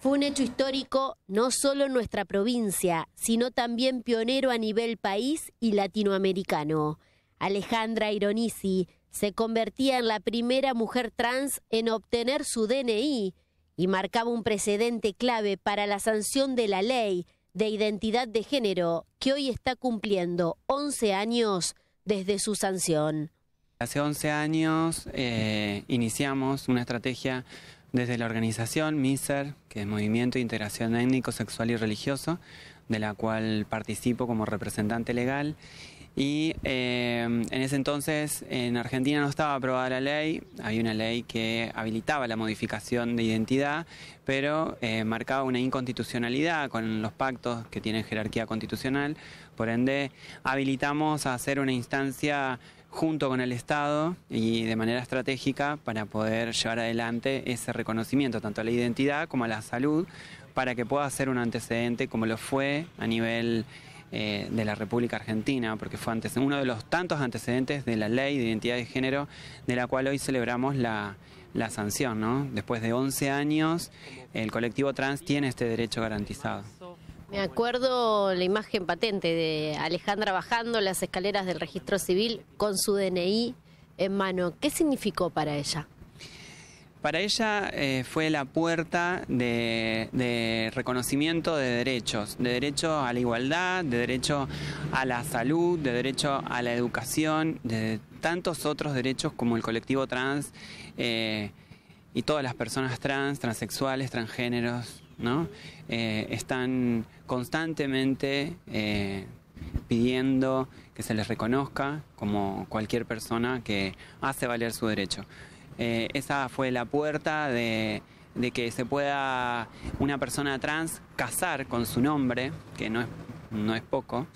Fue un hecho histórico no solo en nuestra provincia, sino también pionero a nivel país y latinoamericano. Alejandra Ironisi se convertía en la primera mujer trans en obtener su DNI y marcaba un precedente clave para la sanción de la ley de identidad de género que hoy está cumpliendo 11 años desde su sanción. Hace 11 años eh, iniciamos una estrategia desde la organización MISER, que es Movimiento de Integración Étnico, Sexual y Religioso, de la cual participo como representante legal. Y eh, en ese entonces en Argentina no estaba aprobada la ley, había una ley que habilitaba la modificación de identidad, pero eh, marcaba una inconstitucionalidad con los pactos que tienen jerarquía constitucional, por ende habilitamos a hacer una instancia junto con el Estado y de manera estratégica para poder llevar adelante ese reconocimiento, tanto a la identidad como a la salud, para que pueda ser un antecedente como lo fue a nivel eh, de la República Argentina, porque fue antes, uno de los tantos antecedentes de la ley de identidad de género, de la cual hoy celebramos la, sanción. ¿no? Después de 11 años, el colectivo trans tiene este derecho garantizado. Me acuerdo la imagen patente de Alejandra bajando las escaleras del registro civil con su DNI en mano. ¿Qué significó para ella? Para ella eh, fue la puerta de, reconocimiento de derechos, de derecho a la igualdad, de derecho a la salud, de derecho a la educación, de tantos otros derechos como el colectivo trans eh, y todas las personas trans, transexuales, transgéneros, eh, están constantemente eh, pidiendo que se les reconozca como cualquier persona que hace valer su derecho. Eh, esa fue la puerta de, que se pueda una persona trans casar con su nombre, que no es, no es poco,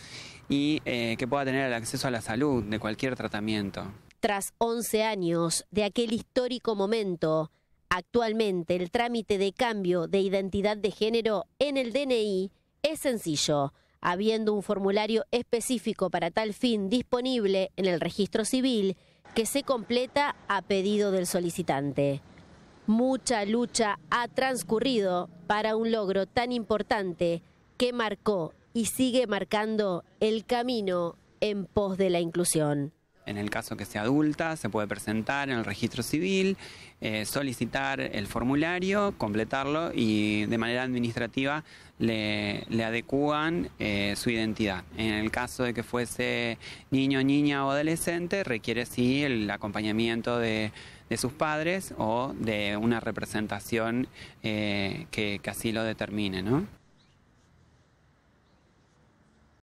y que pueda tener el acceso a la salud de cualquier tratamiento. Tras 11 años de aquel histórico momento, Actualmente el trámite de cambio de identidad de género en el DNI es sencillo, habiendo un formulario específico para tal fin disponible en el registro civil que se completa a pedido del solicitante. Mucha lucha ha transcurrido para un logro tan importante que marcó y sigue marcando el camino en pos de la inclusión en el caso que sea adulta, se puede presentar en el registro civil, eh, solicitar el formulario, completarlo y de manera administrativa le, adecúan eh, su identidad. En el caso de que fuese niño, niña o adolescente, requiere sí el acompañamiento de, sus padres o de una representación eh, que, así lo determine,